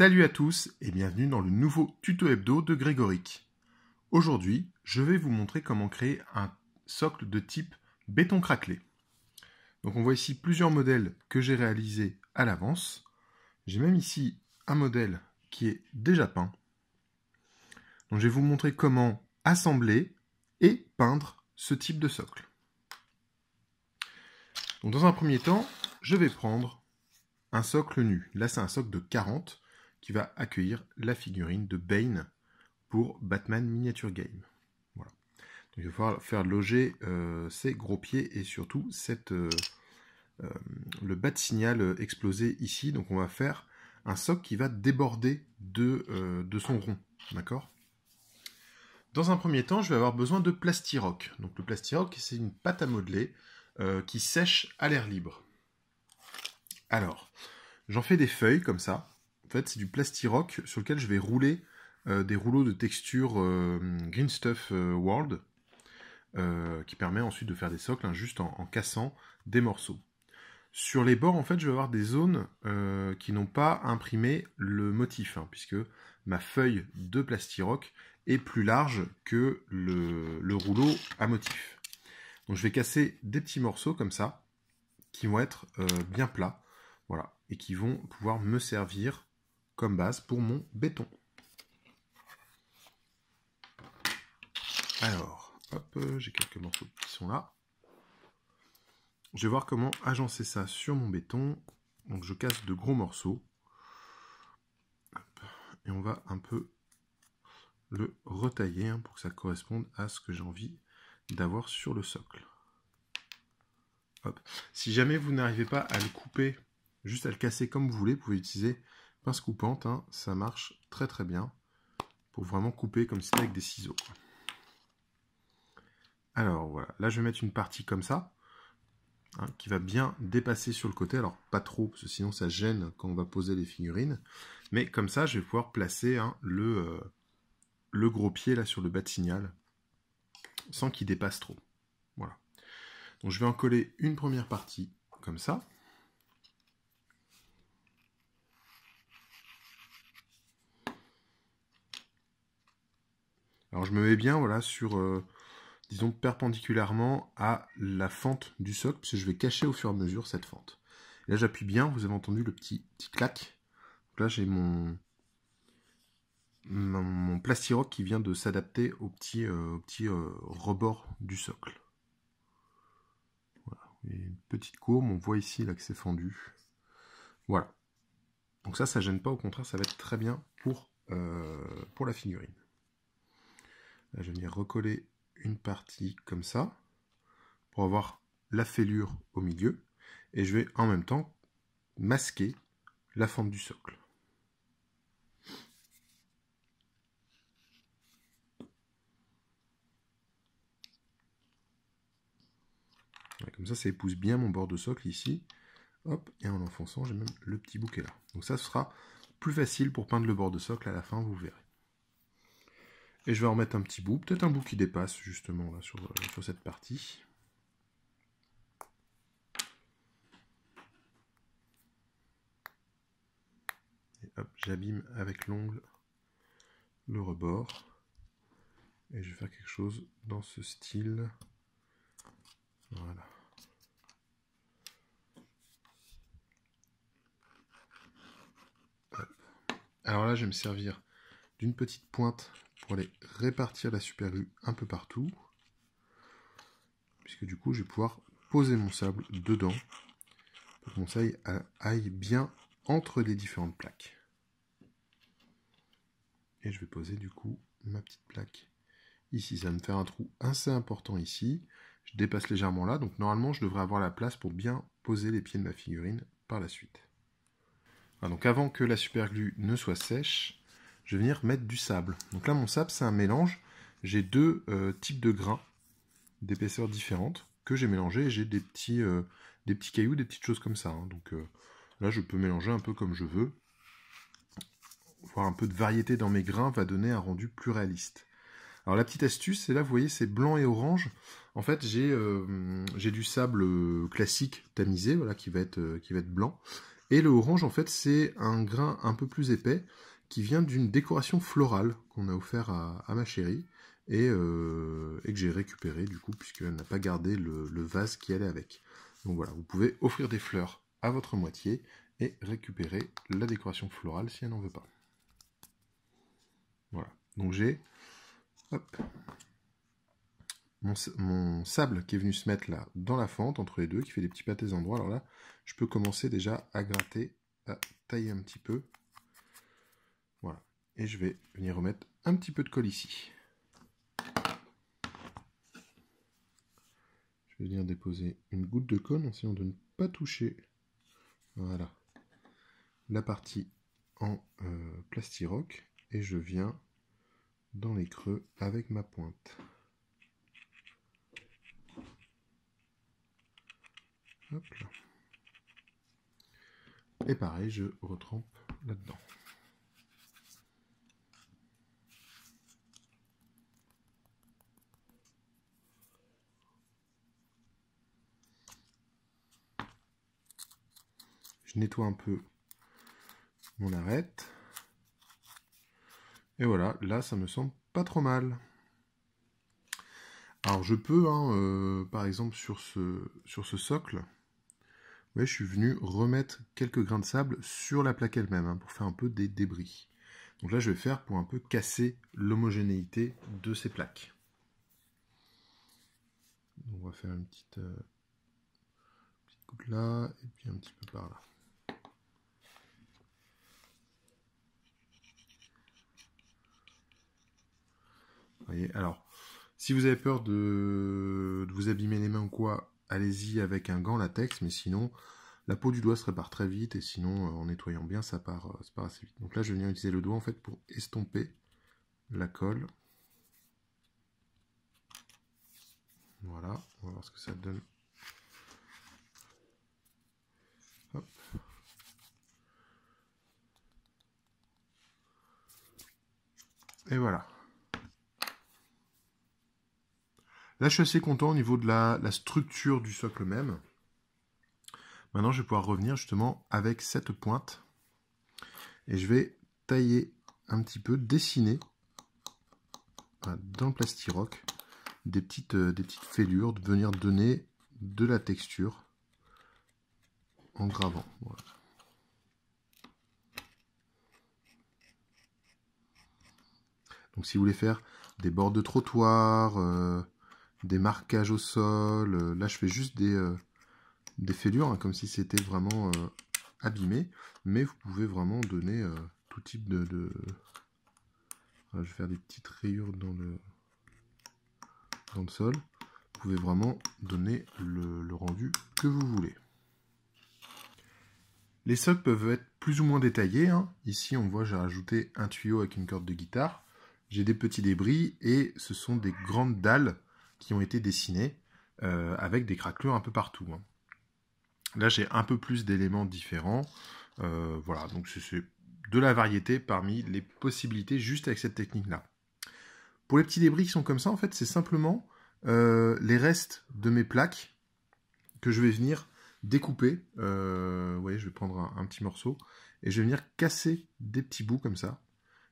Salut à tous et bienvenue dans le nouveau tuto hebdo de Grégoric. Aujourd'hui, je vais vous montrer comment créer un socle de type béton craquelé. Donc on voit ici plusieurs modèles que j'ai réalisés à l'avance. J'ai même ici un modèle qui est déjà peint. Donc je vais vous montrer comment assembler et peindre ce type de socle. Donc dans un premier temps, je vais prendre un socle nu. Là c'est un socle de 40 qui va accueillir la figurine de Bane pour Batman Miniature Game. Voilà. Donc il va falloir faire loger ses euh, gros pieds et surtout euh, euh, le bas de signal explosé ici. Donc on va faire un soc qui va déborder de, son rond. D'accord Dans un premier temps, je vais avoir besoin de plastiroc. Donc le plastiroc, c'est une pâte à modeler qui sèche à l'air libre. Alors, j'en fais des feuilles comme ça. En fait, c'est du plastiroc sur lequel je vais rouler euh, des rouleaux de texture euh, Green Stuff euh, World, qui permet ensuite de faire des socles hein, juste en, cassant des morceaux. Sur les bords, en fait, je vais avoir des zones qui n'ont pas imprimé le motif, hein, puisque ma feuille de plastiroc est plus large que le, rouleau à motif. Donc je vais casser des petits morceaux comme ça, qui vont être bien plats, voilà, et qui vont pouvoir me servir base pour mon béton. Alors, hop, euh, j'ai quelques morceaux qui sont là. Je vais voir comment agencer ça sur mon béton. Donc je casse de gros morceaux. et on va un peu le retailler hein, pour que ça corresponde à ce que j'ai envie d'avoir sur le socle. Si jamais vous n'arrivez pas à le couper, juste à le casser comme vous voulez, vous pouvez utiliser pince coupante, hein, ça marche très très bien pour vraiment couper comme ça avec des ciseaux. Alors voilà, là je vais mettre une partie comme ça, hein, qui va bien dépasser sur le côté, alors pas trop, parce que sinon ça gêne quand on va poser les figurines, mais comme ça je vais pouvoir placer hein, le, euh, le gros pied là sur le bas de signal, sans qu'il dépasse trop. Voilà. Donc je vais en coller une première partie, comme ça, Alors je me mets bien voilà, sur, euh, disons, perpendiculairement à la fente du socle, puisque je vais cacher au fur et à mesure cette fente. là j'appuie bien, vous avez entendu le petit, petit clac. là j'ai mon, mon, plastiroc qui vient de s'adapter au petit, euh, euh, rebord du socle. une petite courbe, on voit ici là que c'est fendu. Voilà. Donc ça, ça gêne pas, au contraire, ça va être très bien pour, pour la figurine je vais venir recoller une partie comme ça pour avoir la fêlure au milieu. Et je vais en même temps masquer la fente du socle. Comme ça, ça épouse bien mon bord de socle ici. Hop, et en enfonçant, j'ai même le petit bouquet là. Donc ça sera plus facile pour peindre le bord de socle à la fin, vous verrez. Et je vais en mettre un petit bout, peut-être un bout qui dépasse justement euh, sur, cette partie. Et j'abîme avec l'ongle le rebord. Et je vais faire quelque chose dans ce style. Voilà. Alors là, je vais me servir d'une petite pointe pour aller répartir la superglue un peu partout. Puisque du coup, je vais pouvoir poser mon sable dedans pour que mon aille bien entre les différentes plaques. Et je vais poser du coup ma petite plaque ici. Ça va me faire un trou assez important ici. Je dépasse légèrement là, donc normalement je devrais avoir la place pour bien poser les pieds de ma figurine par la suite. donc avant que la superglue ne soit sèche, je vais venir mettre du sable. Donc là, mon sable, c'est un mélange. J'ai deux euh, types de grains d'épaisseur différentes que j'ai mélangés. J'ai des, petits, euh, des petits cailloux, des petites choses comme ça. Hein. Donc euh, là, je peux mélanger un peu comme je veux. Voir un peu de variété dans mes grains va donner un rendu plus réaliste. Alors la petite astuce, c'est là, vous voyez, c'est blanc et orange. En fait, j'ai du sable classique tamisé, voilà, qui va, être, qui va être blanc. Et le orange, en fait, c'est un grain un peu plus épais qui vient d'une décoration florale qu'on a offert à, ma chérie et, euh, que j'ai récupéré du coup puisqu'elle n'a pas gardé le, vase qui allait avec. Donc voilà, vous pouvez offrir des fleurs à votre moitié et récupérer la décoration florale si elle n'en veut pas. Voilà, donc j'ai mon, sable qui est venu se mettre là dans la fente entre les deux, qui fait des petits pâtés endroits. Alors là, je peux commencer déjà à gratter, à tailler un petit peu et je vais venir remettre un petit peu de colle ici. Je vais venir déposer une goutte de colle en essayant de ne pas toucher voilà, la partie en euh, plastiroc et je viens dans les creux avec ma pointe. Hop Et pareil, je retrempe là-dedans. Je nettoie un peu mon arête. Et voilà, là, ça me semble pas trop mal. Alors, je peux, hein, euh, par exemple, sur ce, socle, mais je suis venu remettre quelques grains de sable sur la plaque elle-même, hein, pour faire un peu des débris. Donc là, je vais faire pour un peu casser l'homogénéité de ces plaques. on va faire une petite, goutte euh, là, et puis un petit peu par là. Alors, si vous avez peur de, vous abîmer les mains ou quoi, allez-y avec un gant latex, mais sinon, la peau du doigt se répare très vite, et sinon, euh, en nettoyant bien, ça part, euh, ça part assez vite. Donc là, je vais venir utiliser le doigt, en fait, pour estomper la colle. Voilà, on va voir ce que ça donne. Et voilà. Là, je suis assez content au niveau de la, structure du socle même. Maintenant, je vais pouvoir revenir justement avec cette pointe. Et je vais tailler un petit peu, dessiner hein, dans le plastiroc des petites, euh, des petites fêlures, de venir donner de la texture en gravant. Donc si vous voulez faire des bords de trottoir, euh, des marquages au sol. Euh, là, je fais juste des, euh, des fêlures, hein, comme si c'était vraiment euh, abîmé. Mais vous pouvez vraiment donner tout type de... Ah, je vais faire des petites rayures dans le, dans le sol. Vous pouvez vraiment donner le, rendu que vous voulez. Les sols peuvent être plus ou moins détaillés. Hein. Ici, on voit, j'ai rajouté un tuyau avec une corde de guitare. J'ai des petits débris et ce sont des grandes dalles qui ont été dessinés euh, avec des craquelures un peu partout. Hein. Là, j'ai un peu plus d'éléments différents. Euh, voilà, donc c'est de la variété parmi les possibilités juste avec cette technique-là. Pour les petits débris qui sont comme ça, en fait, c'est simplement euh, les restes de mes plaques que je vais venir découper. vous voyez, je vais prendre un, petit morceau et je vais venir casser des petits bouts comme ça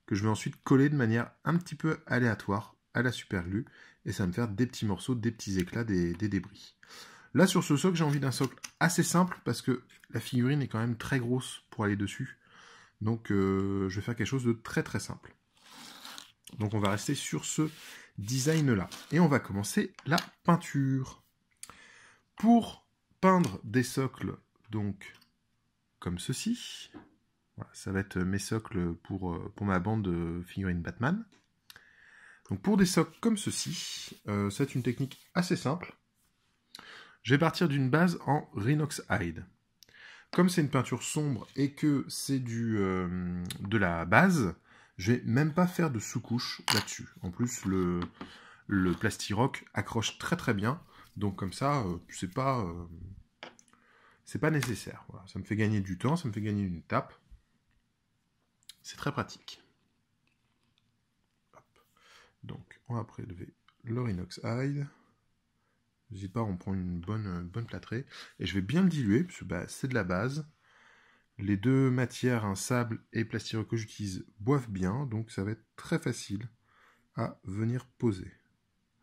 que je vais ensuite coller de manière un petit peu aléatoire à la superglue et ça va me faire des petits morceaux, des petits éclats, des, débris. Là, sur ce socle, j'ai envie d'un socle assez simple, parce que la figurine est quand même très grosse pour aller dessus. Donc, euh, je vais faire quelque chose de très très simple. Donc, on va rester sur ce design-là. Et on va commencer la peinture. Pour peindre des socles, donc, comme ceci, ça va être mes socles pour, euh, pour ma bande figurine Batman. Donc pour des socs comme ceci, euh, c'est une technique assez simple. Je vais partir d'une base en Rhinox Hide. Comme c'est une peinture sombre et que c'est du euh, de la base, je vais même pas faire de sous-couche là-dessus. En plus, le, plastiroc accroche très très bien. Donc comme ça, euh, ce c'est pas, nécessaire. Ça me fait gagner du temps, ça me fait gagner une tape. C'est très pratique. on va prélever l'orinox hide. N'hésite pas, on prend une bonne, euh, bonne plâtrée. Et je vais bien le diluer, parce que bah, c'est de la base. Les deux matières, un hein, sable et plastique que j'utilise, boivent bien, donc ça va être très facile à venir poser.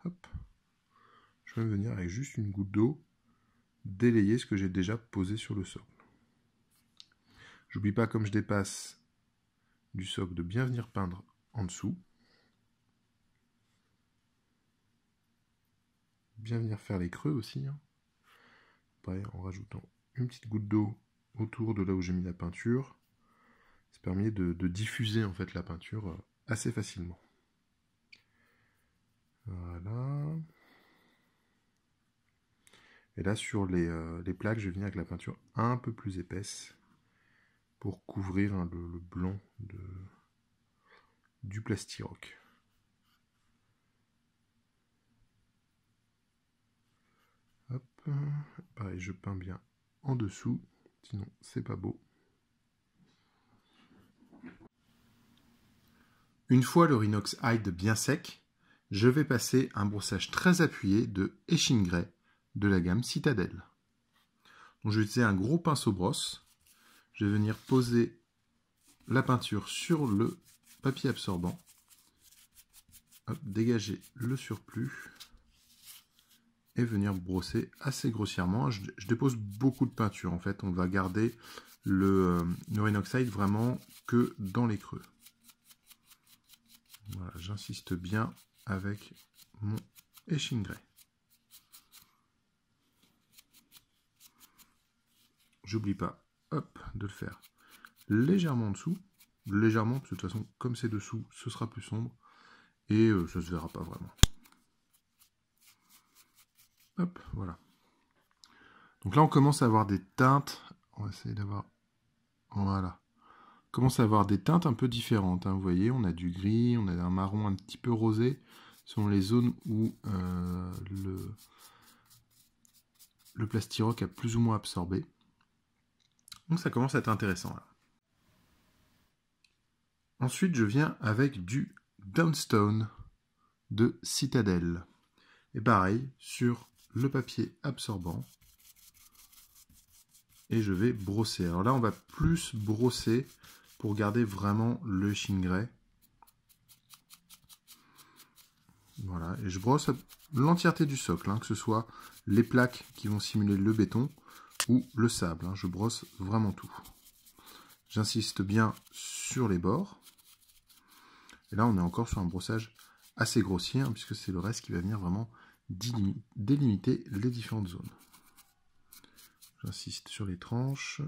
Hop. Je vais venir avec juste une goutte d'eau délayer ce que j'ai déjà posé sur le socle. J'oublie pas, comme je dépasse du socle, de bien venir peindre en dessous. bien venir faire les creux aussi. Hein. en rajoutant une petite goutte d'eau autour de là où j'ai mis la peinture, ça permet de, diffuser en fait la peinture euh, assez facilement. Voilà. Et là sur euh, les, plaques, je vais venir avec la peinture un peu plus épaisse pour couvrir hein, le, blanc de, du plastiroc. Pareil, je peins bien en dessous, sinon c'est pas beau. Une fois le Rhinox Hide bien sec, je vais passer un brossage très appuyé de échine de la gamme Citadel. je vais utiliser un gros pinceau brosse. Je vais venir poser la peinture sur le papier absorbant. dégager le surplus venir brosser assez grossièrement. Je, dépose beaucoup de peinture en fait, on va garder le, euh, le vraiment que dans les creux. Voilà, j'insiste bien avec mon échine J'oublie pas, hop, de le faire légèrement en dessous. Légèrement, de toute façon, comme c'est dessous, ce sera plus sombre. Et euh, ça se verra pas vraiment. Hop, voilà. Donc là, on commence à avoir des teintes. On va essayer d'avoir... Voilà. On commence à avoir des teintes un peu différentes. Hein. Vous voyez, on a du gris, on a un marron un petit peu rosé, selon les zones où euh, le, plastiroc a plus ou moins absorbé. Donc ça commence à être intéressant. Ensuite, je viens avec du Downstone de Citadel. Et pareil, sur le papier absorbant et je vais brosser. Alors là, on va plus brosser pour garder vraiment le chingray. Voilà, et je brosse l'entièreté du socle, hein, que ce soit les plaques qui vont simuler le béton ou le sable. Hein. je brosse vraiment tout. J'insiste bien sur les bords. Et là, on est encore sur un brossage assez grossier, hein, puisque c'est le reste qui va venir vraiment délimiter les différentes zones. J'insiste sur les tranches.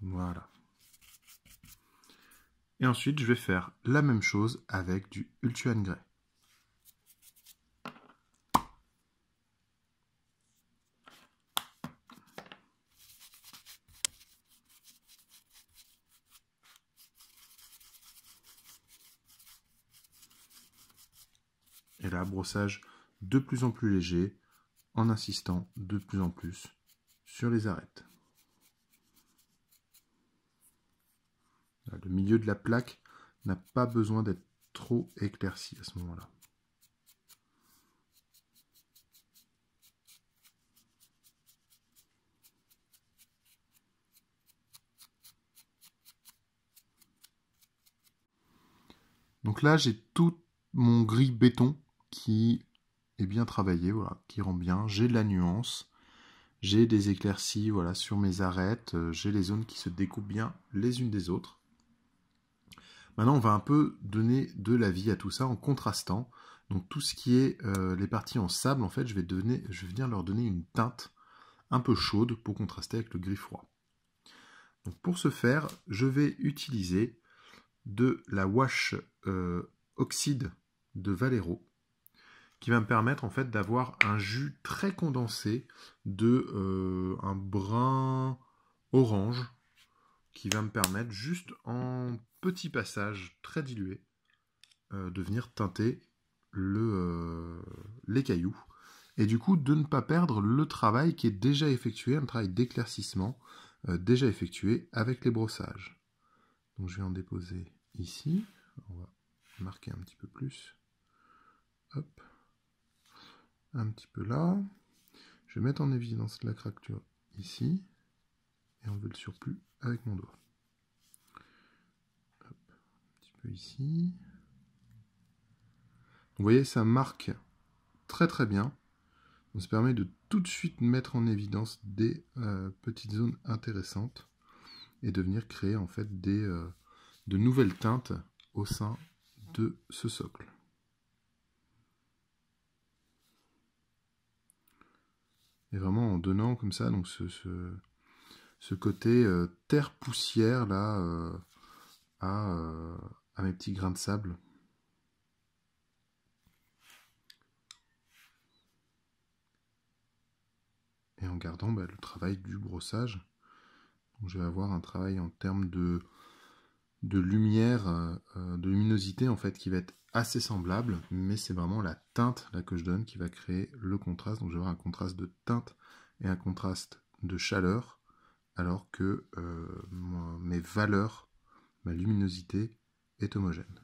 Voilà. Et ensuite, je vais faire la même chose avec du Ultuan Grey. Et là, brossage de plus en plus léger en insistant de plus en plus sur les arêtes. le milieu de la plaque n'a pas besoin d'être trop éclairci à ce moment-là. Donc là, j'ai tout mon gris béton qui est bien travaillé, voilà, qui rend bien. J'ai de la nuance, j'ai des éclaircies voilà, sur mes arêtes, euh, j'ai les zones qui se découpent bien les unes des autres. Maintenant, on va un peu donner de la vie à tout ça en contrastant. Donc tout ce qui est euh, les parties en sable, en fait, je vais, donner, je vais venir leur donner une teinte un peu chaude pour contraster avec le gris froid. Donc pour ce faire, je vais utiliser de la wash euh, oxyde de Valero qui va me permettre en fait d'avoir un jus très condensé de euh, un brin orange qui va me permettre juste en petit passage très dilué euh, de venir teinter euh, les cailloux et du coup de ne pas perdre le travail qui est déjà effectué, un travail d'éclaircissement euh, déjà effectué avec les brossages. Donc je vais en déposer ici, on va marquer un petit peu plus. Hop un petit peu là. Je vais mettre en évidence la cracture ici et on veut le surplus avec mon doigt. un petit peu ici. Vous voyez, ça marque très très bien. On se permet de tout de suite mettre en évidence des euh, petites zones intéressantes et de venir créer en fait des, euh, de nouvelles teintes au sein de ce socle. Et vraiment en donnant comme ça donc ce, ce, côté euh, terre-poussière là euh, euh, à, mes petits grains de sable. Et en gardant bah, le travail du brossage, donc, je vais avoir un travail en termes de de lumière, euh, de luminosité en fait qui va être assez semblable, mais c'est vraiment la teinte là que je donne qui va créer le contraste. Donc je vais avoir un contraste de teinte et un contraste de chaleur, alors que euh, mes valeurs, ma luminosité est homogène.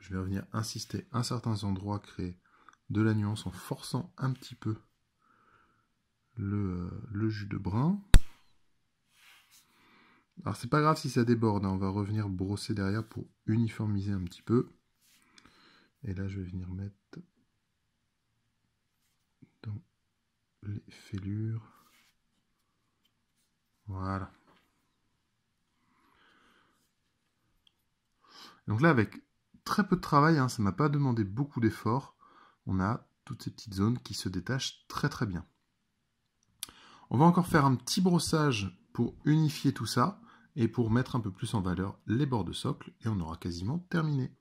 je vais revenir insister à certains endroits, créer de la nuance en forçant un petit peu le, euh, le jus de brun. Alors c'est pas grave si ça déborde, hein. on va revenir brosser derrière pour uniformiser un petit peu. Et là je vais venir mettre dans les fêlures. Voilà. Donc là avec très peu de travail, ça hein, ça m'a pas demandé beaucoup d'efforts, on a toutes ces petites zones qui se détachent très très bien. On va encore faire un petit brossage pour unifier tout ça et pour mettre un peu plus en valeur les bords de socle et on aura quasiment terminé.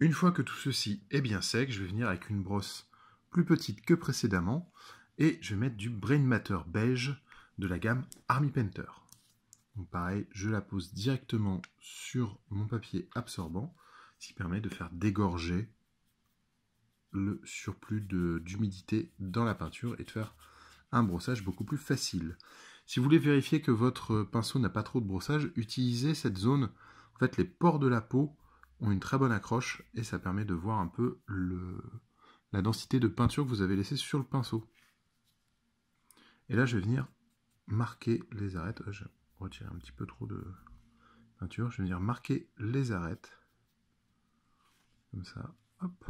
Une fois que tout ceci est bien sec, je vais venir avec une brosse plus petite que précédemment et je vais mettre du Brain Matter beige de la gamme Army Painter. pareil, je la pose directement sur mon papier absorbant, ce qui permet de faire dégorger le surplus d'humidité dans la peinture et de faire un brossage beaucoup plus facile. Si vous voulez vérifier que votre pinceau n'a pas trop de brossage, utilisez cette zone. En fait, les pores de la peau ont une très bonne accroche et ça permet de voir un peu la densité de peinture que vous avez laissée sur le pinceau. Et là, je vais venir marquer les arêtes. Ah, je vais retirer un petit peu trop de peinture. Je vais venir marquer les arêtes. Comme ça, hop.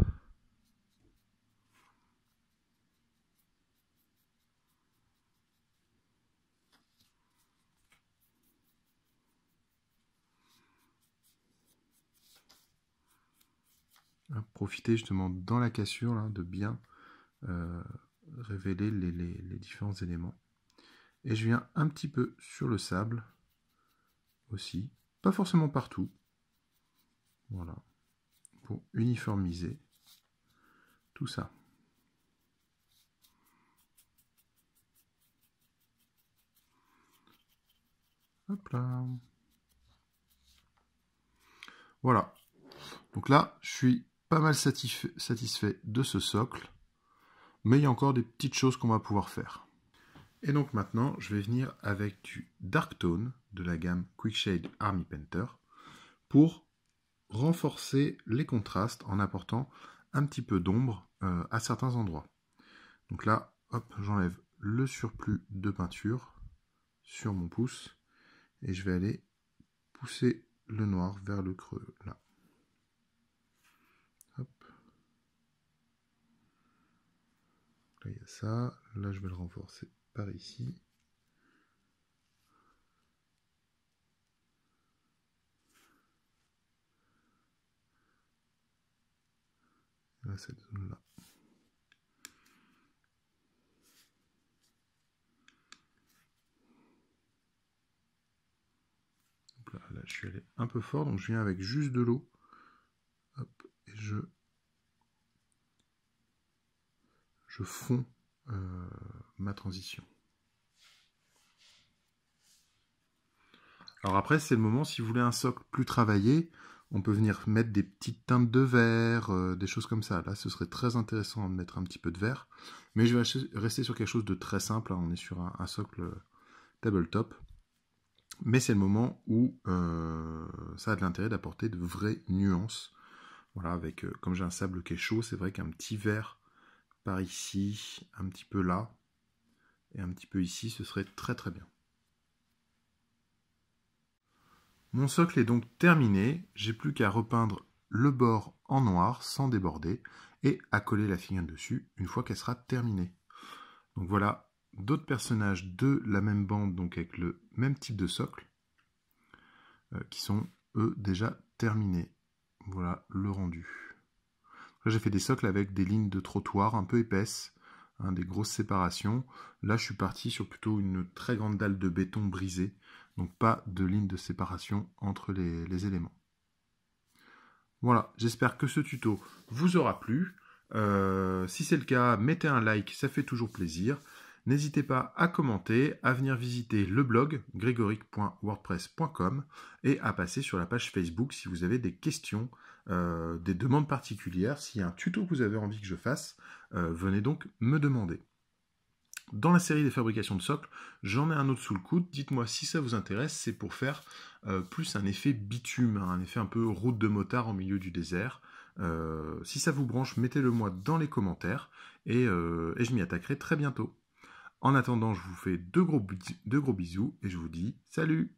Hein, profiter justement dans la cassure là, de bien euh, révéler les, les, différents éléments. Et je viens un petit peu sur le sable aussi, pas forcément partout, voilà, pour uniformiser tout ça. Hop là. Voilà. Donc là, je suis pas mal satisfait, de ce socle, mais il y a encore des petites choses qu'on va pouvoir faire. Et donc maintenant, je vais venir avec du Dark Tone de la gamme Quick Shade Army Painter pour renforcer les contrastes en apportant un petit peu d'ombre euh, à certains endroits. Donc là, hop, j'enlève le surplus de peinture sur mon pouce et je vais aller pousser le noir vers le creux là. Là, ça. Là, je vais le renforcer par ici. Là, cette zone-là. Là, là, je suis allé un peu fort, donc je viens avec juste de l'eau je fonds euh, ma transition. Alors après, c'est le moment, si vous voulez un socle plus travaillé, on peut venir mettre des petites teintes de verre, euh, des choses comme ça. Là, ce serait très intéressant de mettre un petit peu de verre. Mais je vais rester sur quelque chose de très simple. Hein. On est sur un, socle tabletop. Mais c'est le moment où euh, ça a de l'intérêt d'apporter de vraies nuances. Voilà, avec, comme j'ai un sable qui est chaud, c'est vrai qu'un petit verre, par ici, un petit peu là, et un petit peu ici, ce serait très très bien. Mon socle est donc terminé, j'ai plus qu'à repeindre le bord en noir sans déborder et à coller la figure dessus une fois qu'elle sera terminée. Donc voilà d'autres personnages de la même bande, donc avec le même type de socle, euh, qui sont eux déjà terminés. Voilà le rendu j'ai fait des socles avec des lignes de trottoir un peu épaisses, hein, des grosses séparations. Là, je suis parti sur plutôt une très grande dalle de béton brisée, donc pas de ligne de séparation entre les, éléments. Voilà, j'espère que ce tuto vous aura plu. Euh, si c'est le cas, mettez un like, ça fait toujours plaisir. N'hésitez pas à commenter, à venir visiter le blog grégoric.wordpress.com et à passer sur la page Facebook si vous avez des questions euh, des demandes particulières, s'il y a un tuto que vous avez envie que je fasse, euh, venez donc me demander. Dans la série des fabrications de socles, j'en ai un autre sous le coude. Dites-moi si ça vous intéresse, c'est pour faire euh, plus un effet bitume, un effet un peu route de motard au milieu du désert. si ça vous branche, mettez-le moi dans les commentaires et, je m'y attaquerai très bientôt. En attendant, je vous fais deux gros bisous et je vous dis salut